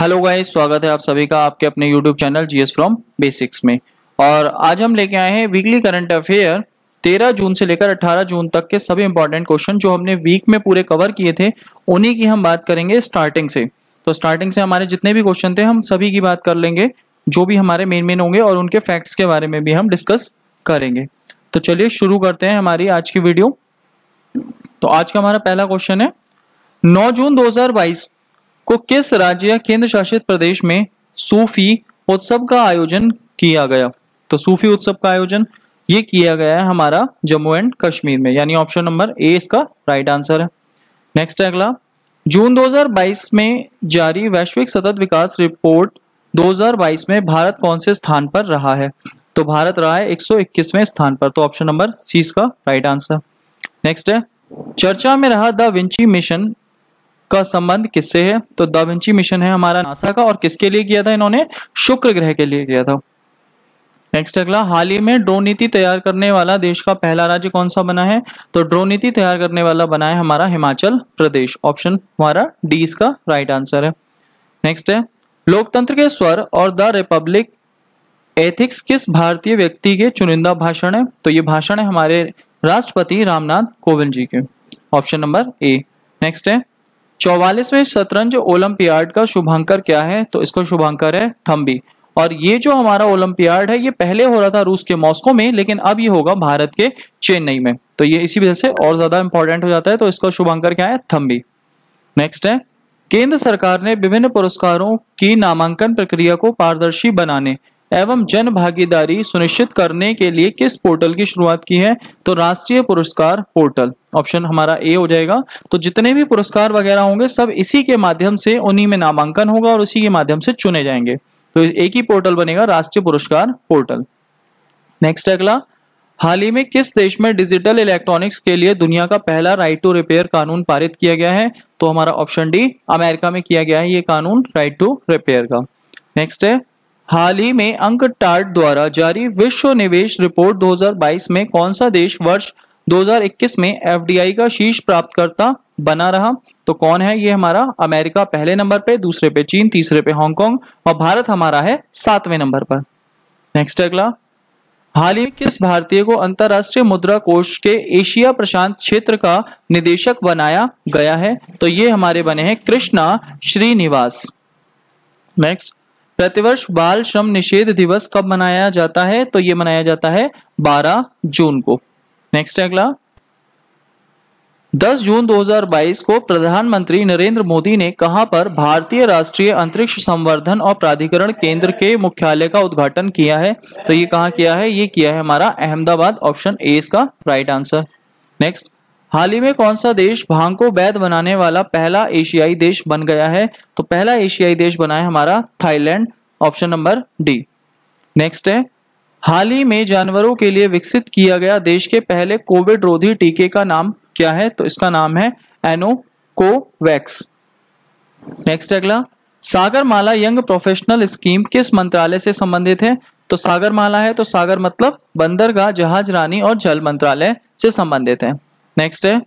hello guys स्वागत है आप सभी का आपके अपने YouTube channel GS from basics में और आज हम लेके आए हैं वीकली करंट अफेयर 13 जून से लेकर 18 जून तक के सभी इंपॉर्टेंट क्वेश्चन जो हमने वीक में पूरे कवर किए थे उन्हीं की हम बात करेंगे स्टार्टिंग से तो स्टार्टिंग से हमारे जितने भी क्वेश्चन थे हम सभी की बात कर लेंगे जो भी हमारे मेन मेन होंगे और उनके फैक्ट्स के बारे में भी हम डिस्कस करेंगे तो चलिए शुरू करते हैं हमारी आज की वीडियो तो आज का हमारा पहला क्वेश्चन है 9 जून 2022 को किस राज्य केंद्र शासित प्रदेश में सूफी उत्सव का आयोजन किया गया तो सूफी उत्सव का आयोजन ये किया गया है हमारा जम्मू एंड कश्मीर में यानी ऑप्शन नंबर ए इसका राइट आंसर है नेक्स्ट अगला जून 2022 में जारी वैश्विक सतत विकास रिपोर्ट 2022 में भारत कौन से स्थान पर रहा है तो भारत रहा है 121वें स्थान पर तो ऑप्शन नंबर सी इसका राइट आंसर नेक्स्ट है चर्चा में रहा द विंची मिशन का संबंध किससे है तो दाविंची मिशन है हमारा नासा का और किसके लिए किया था इन्होंने शुक्र ग्रह के लिए किया था नेक्स्ट अगला हाल ही में ड्रोन नीति तैयार करने वाला देश का पहला राज्य कौन सा बना है तो ड्रोन नीति तैयार करने वाला बना है हमारा हिमाचल प्रदेश ऑप्शन हमारा डी इसका राइट आंसर है नेक्स्ट है लोकतंत्र के स्वर और द रिपब्लिक एथिक्स किस भारतीय व्यक्ति के चुनिंदा भाषण है तो ये भाषण है हमारे राष्ट्रपति रामनाथ कोविंद जी के ऑप्शन नंबर ए नेक्स्ट है चौवालीसवें शतरंज ओलंपियाड का शुभांकर क्या है तो इसका शुभांकर है थम्बी और ये जो हमारा ओलंपियाड है ये पहले हो रहा था रूस के मॉस्को में लेकिन अब ये होगा भारत के चेन्नई में तो ये इसी वजह से और ज्यादा इंपॉर्टेंट हो जाता है तो इसका शुभांकर क्या है थम्बी नेक्स्ट है केंद्र सरकार ने विभिन्न पुरस्कारों की नामांकन प्रक्रिया को पारदर्शी बनाने एवं जन भागीदारी सुनिश्चित करने के लिए किस पोर्टल की शुरुआत की है तो राष्ट्रीय पुरस्कार पोर्टल ऑप्शन हमारा ए हो जाएगा तो जितने भी पुरस्कार वगैरह होंगे सब इसी के माध्यम से उन्हीं में नामांकन होगा और उसी के माध्यम से चुने जाएंगे तो एक ही पोर्टल बनेगा राष्ट्रीय पुरस्कार पोर्टल नेक्स्ट अगला हाल ही में किस देश में डिजिटल इलेक्ट्रॉनिक्स के लिए दुनिया का पहला राइट टू रिपेयर कानून पारित किया गया है तो हमारा ऑप्शन डी अमेरिका में किया गया है ये कानून राइट टू रिपेयर का नेक्स्ट है हाल ही में अंक टार्ट द्वारा जारी विश्व निवेश रिपोर्ट 2022 में कौन सा देश वर्ष 2021 में एफ का शीर्ष प्राप्तकर्ता बना रहा तो कौन है ये हमारा अमेरिका पहले नंबर पे दूसरे पे चीन तीसरे पे हांगकांग और भारत हमारा है सातवें नंबर पर नेक्स्ट अगला हाल ही किस भारतीय को अंतर्राष्ट्रीय मुद्रा कोष के एशिया प्रशांत क्षेत्र का निदेशक बनाया गया है तो ये हमारे बने हैं कृष्णा श्रीनिवास नेक्स्ट प्रतिवर्ष बाल श्रम निषेध दिवस कब मनाया जाता है तो ये मनाया जाता है 12 जून को नेक्स्ट अगला 10 जून 2022 को प्रधानमंत्री नरेंद्र मोदी ने कहां पर भारतीय राष्ट्रीय अंतरिक्ष संवर्धन और प्राधिकरण केंद्र के मुख्यालय का उद्घाटन किया है तो ये कहां किया है ये किया है हमारा अहमदाबाद ऑप्शन ए इसका राइट आंसर नेक्स्ट हाल ही में कौन सा देश भांग को वैध बनाने वाला पहला एशियाई देश बन गया है तो पहला एशियाई देश बना है हमारा Thailand option number D next है हाल ही में जानवरों के लिए विकसित किया गया देश के पहले कोविड रोधी टीके का नाम क्या है तो इसका नाम है एनो कोवैक्स नेक्स्ट अगला सागरमाला यंग प्रोफेशनल स्कीम किस मंत्रालय से संबंधित है तो सागरमाला है तो सागर मतलब बंदरगाह जहाज रानी और जल मंत्रालय से संबंधित है नेक्स्ट है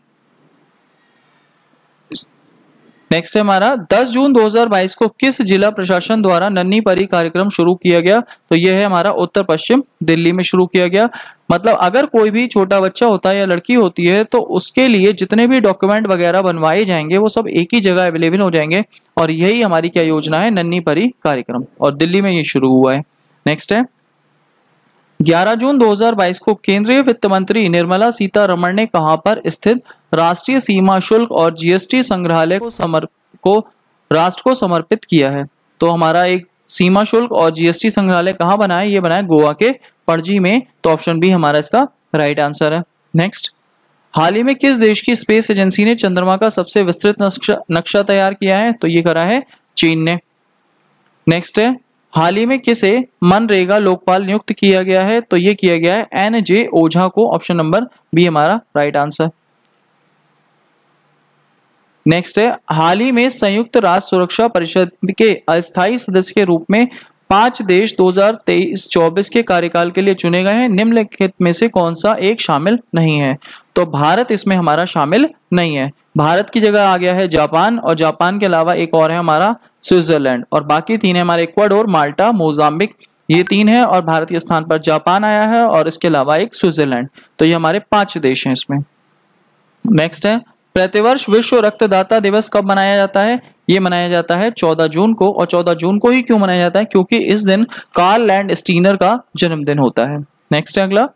नेक्स्ट है हमारा 10 जून 2022 को किस जिला प्रशासन द्वारा नन्ही परी कार्यक्रम शुरू किया गया तो यह है हमारा उत्तर पश्चिम दिल्ली में शुरू किया गया मतलब अगर कोई भी छोटा बच्चा होता है या लड़की होती है तो उसके लिए जितने भी डॉक्यूमेंट वगैरह बनवाए जाएंगे वो सब एक ही जगह अवेलेबल हो जाएंगे और यही हमारी क्या योजना है नन्नी परी कार्यक्रम और दिल्ली में ये शुरू हुआ है नेक्स्ट है 11 जून 2022 को केंद्रीय वित्त मंत्री निर्मला सीतारमण ने कहा पर स्थित राष्ट्रीय सीमा शुल्क और जीएसटी संग्रहालय को समर्प को राष्ट्र को समर्पित किया है तो हमारा एक सीमा शुल्क और जीएसटी संग्रहालय कहाँ बना है ये बना है गोवा के पणजी में तो ऑप्शन बी हमारा इसका राइट आंसर है नेक्स्ट हाल ही में किस देश की स्पेस एजेंसी ने चंद्रमा का सबसे विस्तृत नक्शा तैयार किया है तो ये करा है चीन ने नेक्स्ट है हाल ही में किसे मनरेगा लोकपाल नियुक्त किया गया है तो ये किया गया है एन जे ओझा को ऑप्शन नंबर बी हमारा राइट आंसर नेक्स्ट है हाल ही में संयुक्त राष्ट्र सुरक्षा परिषद के अस्थायी सदस्य के रूप में पांच देश 2023-24 के कार्यकाल के लिए चुने गए हैं निम्नलिखित में से कौन सा एक शामिल नहीं है तो भारत इसमें हमारा शामिल नहीं है भारत की जगह आ गया है जापान और जापान के अलावा एक और है हमारा स्विट्जरलैंड और बाकी तीन है हमारे इक्वाडोर माल्टा मोजाम्बिक ये तीन है और भारत के स्थान पर जापान आया है और इसके अलावा एक स्विट्जरलैंड तो ये हमारे पांच देश हैं इसमें नेक्स्ट है प्रतिवर्ष विश्व रक्तदाता दिवस कब मनाया जाता है ये मनाया जाता है 14 जून को और 14 जून को ही क्यों मनाया जाता है क्योंकि इस दिन कार्ल लैंड स्टीनर का जन्मदिन होता है नेक्स्ट है अगला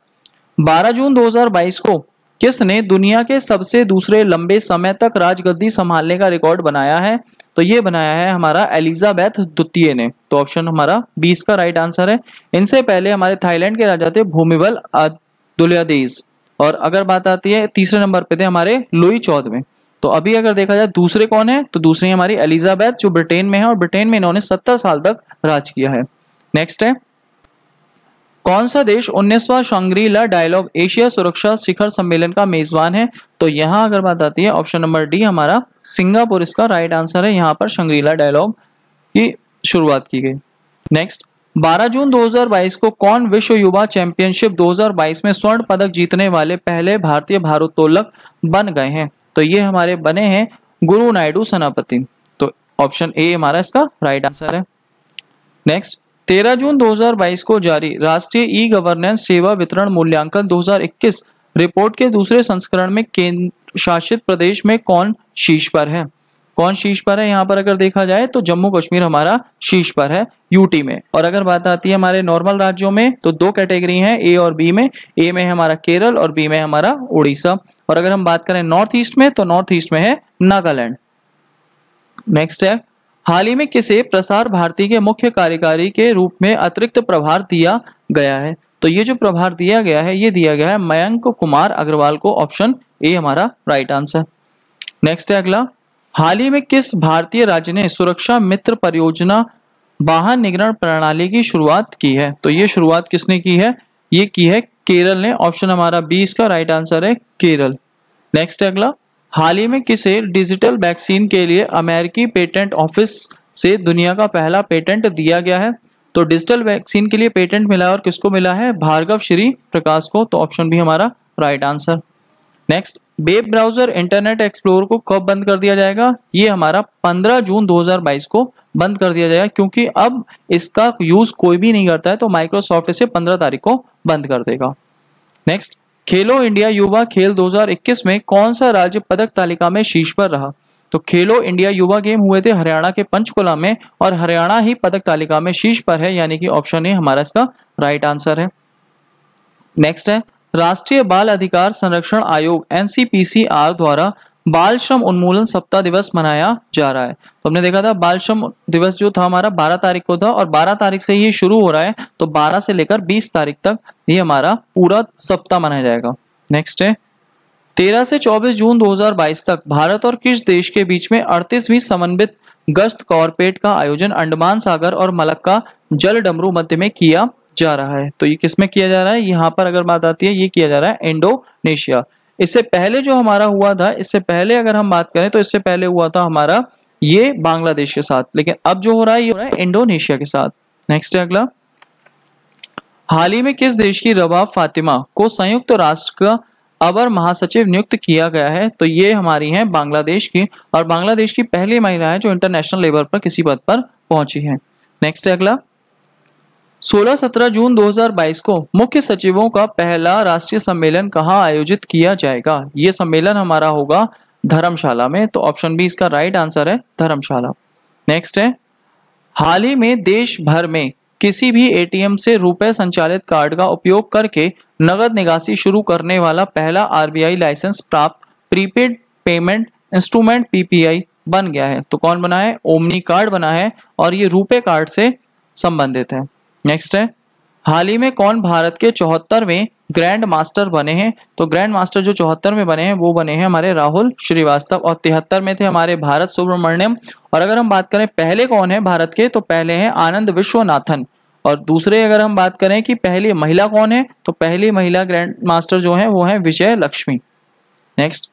12 जून 2022 को किसने दुनिया के सबसे दूसरे लंबे समय तक राजगद्दी संभालने का रिकॉर्ड बनाया है तो ये बनाया है हमारा एलिजाबेथ द्वितीय ने तो ऑप्शन हमारा बीस का राइट आंसर है इनसे पहले हमारे थाईलैंड के राजा थे भूमिबल दुलियादेज और अगर बात आती है तीसरे नंबर पे थे हमारे लुई चौदह में तो अभी अगर देखा जाए दूसरे कौन है तो दूसरी हमारी एलिजाबेथ जो ब्रिटेन में है और ब्रिटेन में इन्होंने सत्तर साल तक राज किया है नेक्स्ट है कौन सा देश उन्नीसवा शंग्रीला डायलॉग एशिया सुरक्षा शिखर सम्मेलन का मेजबान है तो यहाँ अगर बात आती है ऑप्शन नंबर डी हमारा सिंगापुर इसका राइट आंसर है यहाँ पर शंग्रीला डायलॉग की शुरुआत की गई नेक्स्ट 12 जून 2022 को कौन विश्व युवा चैंपियनशिप 2022 में स्वर्ण पदक जीतने वाले पहले भारतीय भारोत्तोलक बन गए हैं तो ये हमारे बने हैं गुरु नायडू सेनापति तो ऑप्शन ए हमारा इसका राइट आंसर है नेक्स्ट 13 जून 2022 को जारी राष्ट्रीय ई गवर्नेंस सेवा वितरण मूल्यांकन 2021 रिपोर्ट के दूसरे संस्करण में केंद्र शासित प्रदेश में कौन शीर्ष पर है कौन शीर्ष पर है यहाँ पर अगर देखा जाए तो जम्मू कश्मीर हमारा शीर्ष पर है यूटी में और अगर बात आती है हमारे नॉर्मल राज्यों में तो दो कैटेगरी हैं ए और बी में ए में है हमारा केरल और बी में हमारा उड़ीसा और अगर हम बात करें नॉर्थ ईस्ट में तो नॉर्थ ईस्ट में है नागालैंड नेक्स्ट है हाल ही में किसे प्रसार भारती के मुख्य कार्यकारी के रूप में अतिरिक्त प्रभार दिया गया है तो ये जो प्रभार दिया गया है ये दिया गया है मयंक कुमार अग्रवाल को ऑप्शन ए हमारा राइट आंसर नेक्स्ट है अगला हाल ही में किस भारतीय राज्य ने सुरक्षा मित्र परियोजना वाहन निगरण प्रणाली की शुरुआत की है तो ये शुरुआत किसने की है ये की है केरल ने ऑप्शन हमारा बी इसका राइट आंसर है केरल नेक्स्ट है अगला हाल ही में किसे डिजिटल वैक्सीन के लिए अमेरिकी पेटेंट ऑफिस से दुनिया का पहला पेटेंट दिया गया है तो डिजिटल वैक्सीन के लिए पेटेंट मिला है और किसको मिला है भार्गव श्री प्रकाश को तो ऑप्शन भी हमारा right answer next web browser internet explorer को कब बंद कर दिया जाएगा ये हमारा 15 जून 2022 को बंद कर दिया जाएगा क्योंकि अब इसका यूज कोई भी नहीं करता है तो माइक्रोसॉफ्ट इसे 15 तारीख को बंद कर देगा नेक्स्ट खेलो इंडिया युवा खेल 2021 में कौन सा राज्य पदक तालिका में शीर्ष पर रहा तो खेलो इंडिया युवा गेम हुए थे हरियाणा के पंचकुला में और हरियाणा ही पदक तालिका में शीर्ष पर है यानी कि ऑप्शन ए हमारा इसका राइट आंसर है नेक्स्ट है राष्ट्रीय बाल अधिकार संरक्षण आयोग एनसीपीसीआर द्वारा बाल श्रम उन्मूलन सप्ताह दिवस मनाया जा रहा है तो हमने देखा था बाल श्रम दिवस जो था हमारा 12 तारीख को था और 12 तारीख से ये शुरू हो रहा है तो 12 से लेकर 20 तारीख तक ये हमारा पूरा सप्ताह मनाया जाएगा नेक्स्ट है तेरह से चौबीस जून 2022 तक भारत और किस देश के बीच में अड़तीसवीं समन्वित गश्त कॉरपेट का आयोजन अंडमान सागर और मलक्का जल डमरू मध्य में किया जा रहा है तो ये किसमें किया जा रहा है यहाँ पर अगर बात आती है ये किया जा रहा है इंडोनेशिया इससे पहले जो हमारा हुआ था इससे पहले अगर हम बात करें तो इससे पहले हुआ था हमारा ये बांग्लादेश के साथ लेकिन अब जो हो रहा है ये हो रहा है इंडोनेशिया के साथ नेक्स्ट है अगला हाल ही में किस देश की रबाब फातिमा को संयुक्त राष्ट्र का अवर महासचिव नियुक्त किया गया है तो ये हमारी है बांग्लादेश की और बांग्लादेश की पहली महिला है जो इंटरनेशनल लेवल पर किसी पद पर पहुंची है नेक्स्ट है अगला 16-17 जून 2022 को मुख्य सचिवों का पहला राष्ट्रीय सम्मेलन कहाँ आयोजित किया जाएगा ये सम्मेलन हमारा होगा धर्मशाला में तो ऑप्शन बी इसका राइट आंसर है धर्मशाला नेक्स्ट है हाल ही में देश भर में किसी भी एटीएम से रुपए संचालित कार्ड का उपयोग करके नगद निकासी शुरू करने वाला पहला आरबीआई लाइसेंस प्राप्त प्रीपेड पेमेंट इंस्ट्रूमेंट पीपीआई बन गया है तो कौन बना है ओमनी कार्ड बना है और ये रुपए कार्ड से संबंधित है नेक्स्ट है हाल ही में कौन भारत के चौहत्तरवें ग्रैंड मास्टर बने हैं तो ग्रैंड मास्टर जो चौहत्तर में बने हैं वो बने हैं हमारे राहुल श्रीवास्तव और तिहत्तर में थे हमारे भारत सुब्रमण्यम और अगर हम बात करें पहले कौन है भारत के तो पहले हैं आनंद विश्वनाथन और दूसरे अगर हम बात करें कि पहली महिला कौन है तो पहली महिला ग्रैंड मास्टर जो है वो है Vijay Lakshmi next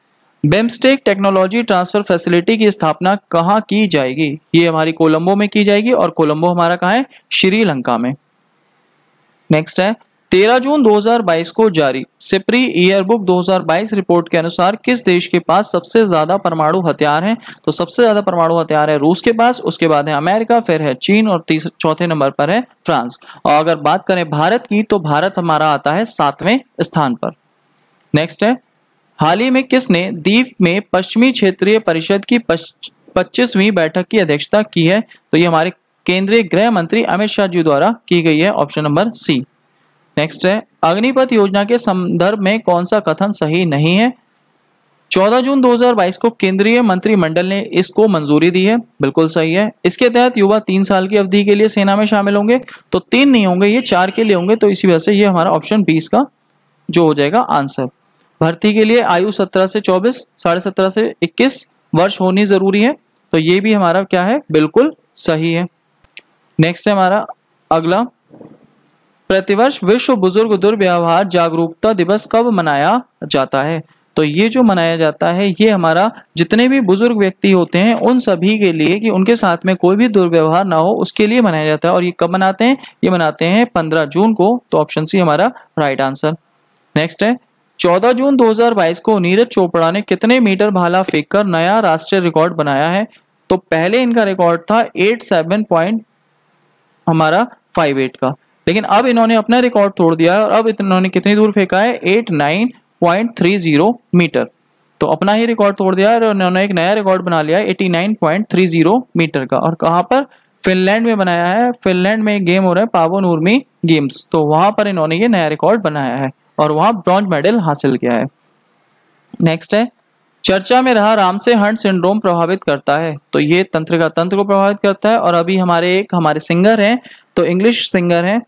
BIMSTEC technology transfer facility की स्थापना कहाँ की जाएगी ये हमारी कोलंबो में की जाएगी और कोलंबो हमारा कहाँ है श्रीलंका में नेक्स्ट है 13 जून 2022 को जारी सिप्री ईयरबुक 2022 रिपोर्ट के अनुसार किस देश के पास सबसे ज्यादा परमाणु हथियार हैं तो सबसे ज्यादा परमाणु हथियार है रूस के पास उसके बाद है अमेरिका फिर है चीन और चौथे नंबर पर है फ्रांस और अगर बात करें भारत की तो भारत हमारा आता है सातवें स्थान पर नेक्स्ट है हाल ही में किसने द्वीप में पश्चिमी क्षेत्रीय परिषद की पच्चीसवीं बैठक की अध्यक्षता की है तो ये हमारे केंद्रीय गृह मंत्री अमित शाह जी द्वारा की गई है ऑप्शन नंबर सी नेक्स्ट है अग्निपथ योजना के संदर्भ में कौन सा कथन सही नहीं है 14 जून 2022 को केंद्रीय मंत्रिमंडल ने इसको मंजूरी दी है बिल्कुल सही है इसके तहत युवा तीन साल की अवधि के लिए सेना में शामिल होंगे तो तीन नहीं होंगे ये चार के लिए होंगे तो इसी वजह से ये हमारा ऑप्शन बीस का जो हो जाएगा आंसर भर्ती के लिए आयु सत्रह से चौबीस साढ़े सत्रह से इक्कीस वर्ष होनी जरूरी है तो ये भी हमारा क्या है बिल्कुल सही है नेक्स्ट है हमारा अगला प्रतिवर्ष विश्व बुजुर्ग दुर्व्यवहार जागरूकता दिवस कब मनाया जाता है तो ये जो मनाया जाता है ये हमारा जितने भी बुजुर्ग व्यक्ति होते हैं उन सभी के लिए कि उनके साथ में कोई भी दुर्व्यवहार ना हो उसके लिए मनाया जाता है और ये कब मनाते हैं ये मनाते हैं पंद्रह जून को तो ऑप्शन सी हमारा राइट आंसर नेक्स्ट है 14 जून 2022 को नीरज चोपड़ा ने कितने मीटर भाला फेंक नया राष्ट्रीय रिकॉर्ड बनाया है तो पहले इनका रिकॉर्ड था एट सेवन पॉइंट हमारा फाइव एट का लेकिन अब इन्होंने अपना रिकॉर्ड तोड़ दिया है और अब इन्होंने कितनी दूर फेंका है eight nine point three zero metre तो अपना ही रिकॉर्ड तोड़ दिया है और इन्होंने एक नया रिकॉर्ड बना लिया है eighty nine point three zero metre का और कहाँ पर फिनलैंड में बनाया है फिनलैंड में एक गेम हो रहा है पावन उर्मी गेम्स तो वहां पर इन्होंने ये नया रिकॉर्ड बनाया है और वहां ब्रॉन्ज मेडल हासिल किया है नेक्स्ट है चर्चा में रहा राम से हंट सिंड्रोम प्रभावित करता है तो ये तंत्र का तंत्र को प्रभावित करता है और अभी हमारे एक हमारे सिंगर हैं तो इंग्लिश सिंगर हैं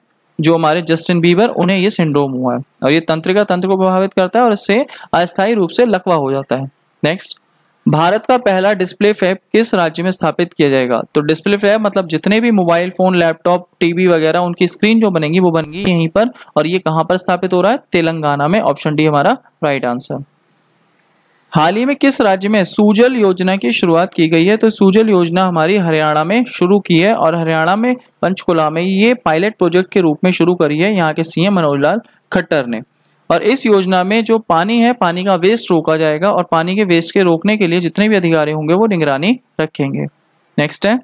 जो हमारे जस्टिन बीबर उन्हें ये सिंड्रोम हुआ है और ये तंत्र का तंत्र को प्रभावित करता है और इससे अस्थायी रूप से लकवा हो जाता है नेक्स्ट भारत का पहला डिस्प्ले फैब किस राज्य में स्थापित किया जाएगा तो डिस्प्ले फैब मतलब जितने भी मोबाइल फोन लैपटॉप टीवी वगैरह उनकी स्क्रीन जो बनेगी वो बनेगी यहीं पर और ये कहाँ पर स्थापित हो रहा है तेलंगाना में ऑप्शन डी हमारा राइट आंसर हाल ही में किस राज्य में सूजल योजना की शुरुआत की गई है तो सूजल योजना हमारी हरियाणा में शुरू की है और हरियाणा में पंचकुला में ये पायलट प्रोजेक्ट के रूप में शुरू करी है यहाँ के सीएम मनोहर लाल खट्टर ने और इस योजना में जो पानी है पानी का वेस्ट रोका जाएगा और पानी के वेस्ट के रोकने के लिए जितने भी अधिकारी होंगे वो निगरानी रखेंगे नेक्स्ट है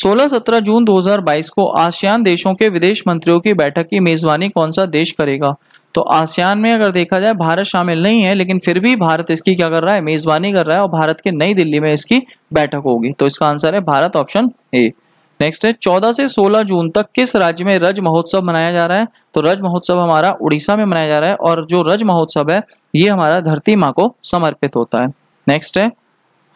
16-17 जून 2022 को आसियान देशों के विदेश मंत्रियों की बैठक की मेजबानी कौन सा देश करेगा तो आसियान में अगर देखा जाए भारत शामिल नहीं है लेकिन फिर भी भारत इसकी क्या कर रहा है मेजबानी कर रहा है और भारत के नई दिल्ली में इसकी बैठक होगी तो इसका आंसर है भारत ऑप्शन ए नेक्स्ट है 14 से 16 जून तक किस राज्य में रज महोत्सव मनाया जा रहा है तो रज महोत्सव हमारा उड़ीसा में मनाया जा रहा है और जो रज महोत्सव है ये हमारा धरती माँ को समर्पित होता है नेक्स्ट है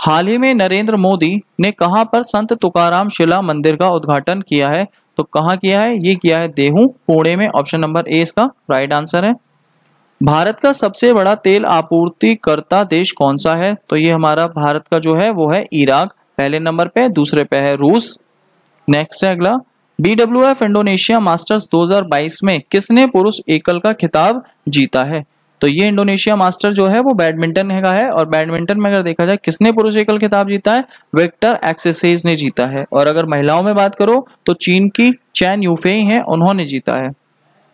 हाल ही में नरेंद्र मोदी ने कहां पर संत तुकाराम शिला मंदिर का उद्घाटन किया है तो कहा किया है ये किया है देहू पुणे में ऑप्शन नंबर ए इसका राइट आंसर है भारत का सबसे बड़ा तेल आपूर्तिकर्ता देश कौन सा है तो ये हमारा भारत का जो है वो है इराक पहले नंबर पे दूसरे पे है रूस नेक्स्ट है अगला बीडब्ल्यू इंडोनेशिया मास्टर्स 2022 में किसने पुरुष एकल का खिताब जीता है तो ये इंडोनेशिया मास्टर जो है वो बैडमिंटन का है और बैडमिंटन में अगर देखा जाए किसने पुरुष एकल खिताब जीता है विक्टर एक्सेसेज ने जीता है और अगर महिलाओं में बात करो तो चीन की चैन यूफे है उन्होंने जीता है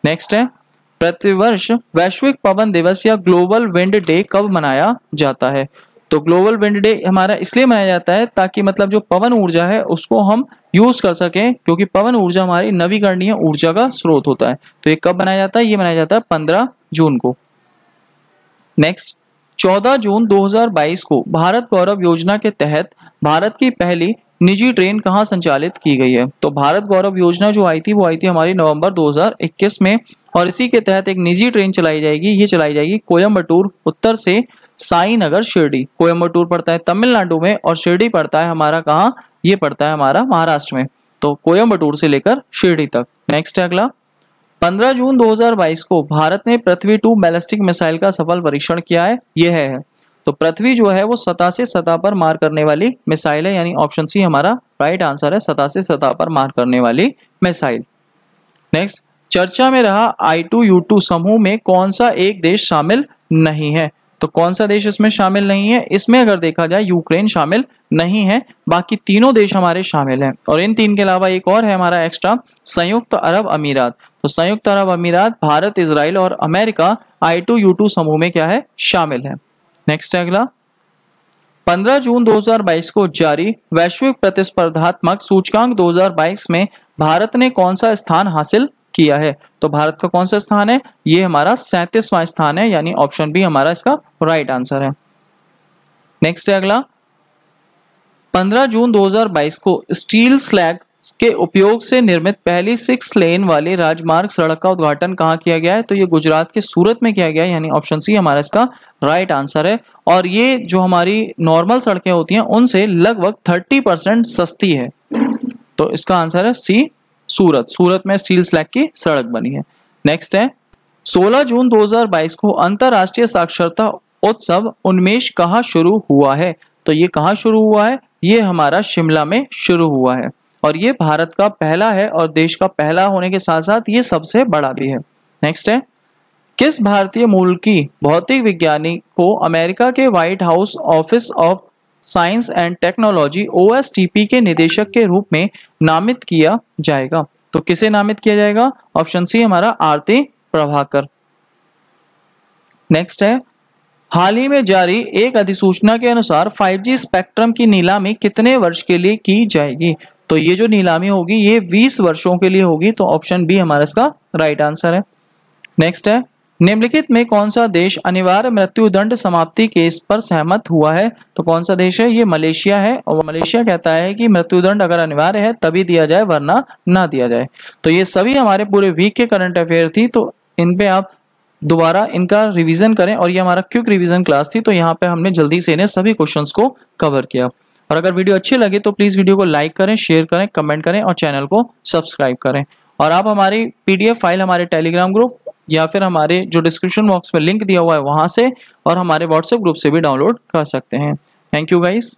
नेक्स्ट है प्रतिवर्ष वैश्विक पवन दिवस या ग्लोबल विंड डे कब मनाया जाता है तो ग्लोबल विंड डे हमारा इसलिए मनाया जाता है ताकि मतलब जो पवन ऊर्जा है उसको हम यूज कर सकें क्योंकि पवन ऊर्जा हमारी नवीकरणीय ऊर्जा का स्रोत होता है तो ये कब मनाया जाता है ये मनाया जाता है पंद्रह जून को नेक्स्ट 14 जून 2022 को भारत गौरव योजना के तहत भारत की पहली निजी ट्रेन कहाँ संचालित की गई है तो भारत गौरव योजना जो आई थी वो आई थी हमारी नवंबर 2021 में और इसी के तहत एक निजी ट्रेन चलाई जाएगी ये चलाई जाएगी कोयम्बटूर उत्तर से साई नगर शिरडी कोयम्बटूर पड़ता है तमिलनाडु में और शिरडी पड़ता है हमारा कहाँ ये पड़ता है हमारा महाराष्ट्र में तो कोयम्बटूर से लेकर शिरडी तक नेक्स्ट है अगला 15 जून 2022 को भारत ने पृथ्वी टू बैलिस्टिक मिसाइल का सफल परीक्षण किया है यह है तो पृथ्वी जो है वो सतह से सतह पर मार करने वाली मिसाइल है यानी ऑप्शन सी हमारा राइट आंसर है सतह से सतह पर मार करने वाली मिसाइल नेक्स्ट चर्चा में रहा आई टू यू टू समूह में कौन सा एक देश शामिल नहीं है तो कौन सा देश इसमें शामिल नहीं है इसमें अगर देखा जाए यूक्रेन शामिल नहीं है बाकी तीनों देश हमारे शामिल हैं और इन तीन के अलावा एक और है हमारा एक्स्ट्रा संयुक्त अरब अमीरात तो संयुक्त अरब अमीरात भारत इसराइल और America I two U two समूह में क्या है शामिल है नेक्स्ट है अगला 15 जून 2022 को जारी वैश्विक प्रतिस्पर्धात्मक सूचकांक 2022 में भारत ने कौन सा स्थान हासिल किया है तो भारत का कौन सा स्थान है ये हमारा सैंतीसवां स्थान है यानी ऑप्शन बी हमारा इसका राइट आंसर है नेक्स्ट है अगला 15 जून 2022 को स्टील स्लैग के उपयोग से निर्मित पहली सिक्स लेन वाले राजमार्ग सड़क का उद्घाटन कहाँ किया गया है तो ये गुजरात के सूरत में किया गया है यानी ऑप्शन सी हमारा इसका राइट आंसर है और ये जो हमारी नॉर्मल सड़कें होती हैं उनसे लगभग 30 परसेंट सस्ती है तो इसका आंसर है सी सूरत सूरत में स्टील स्लैग की सड़क बनी है नेक्स्ट है 16 जून 2022 को अंतरराष्ट्रीय साक्षरता उत्सव उन्मेष कहाँ शुरू हुआ है तो ये कहाँ शुरू हुआ है ये हमारा शिमला में शुरू हुआ है और ये भारत का पहला है और देश का पहला होने के साथ साथ ये सबसे बड़ा भी है नेक्स्ट है किस भारतीय मूल की भौतिक विज्ञानी को अमेरिका के White House office of science and technology ओ के निदेशक के रूप में नामित किया जाएगा तो किसे नामित किया जाएगा ऑप्शन सी हमारा आरती प्रभाकर नेक्स्ट है हाल ही में जारी एक अधिसूचना के अनुसार 5G स्पेक्ट्रम की नीलामी कितने वर्ष के लिए की जाएगी तो ये जो नीलामी होगी ये 20 वर्षों के लिए होगी तो ऑप्शन बी हमारा इसका राइट आंसर है नेक्स्ट है निम्नलिखित में कौन सा देश अनिवार्य मृत्यु दंड समाप्ति केस पर सहमत हुआ है तो कौन सा देश है ये मलेशिया है और मलेशिया कहता है कि मृत्युदंड अगर अनिवार्य है तभी दिया जाए वरना ना दिया जाए तो ये सभी हमारे पूरे वीक के करंट अफेयर थी तो इन पे आप दोबारा इनका रिवीजन करें और ये हमारा क्यूक रिविजन क्लास थी तो यहाँ पे हमने जल्दी से इन्हें सभी क्वेश्चन को कवर किया और अगर वीडियो अच्छी लगे तो प्लीज़ वीडियो को लाइक करें शेयर करें कमेंट करें और चैनल को सब्सक्राइब करें और आप हमारी पीडीएफ फाइल हमारे टेलीग्राम ग्रुप या फिर हमारे जो डिस्क्रिप्शन बॉक्स में लिंक दिया हुआ है वहाँ से और हमारे व्हाट्सएप ग्रुप से भी डाउनलोड कर सकते हैं थैंक यू गाइज़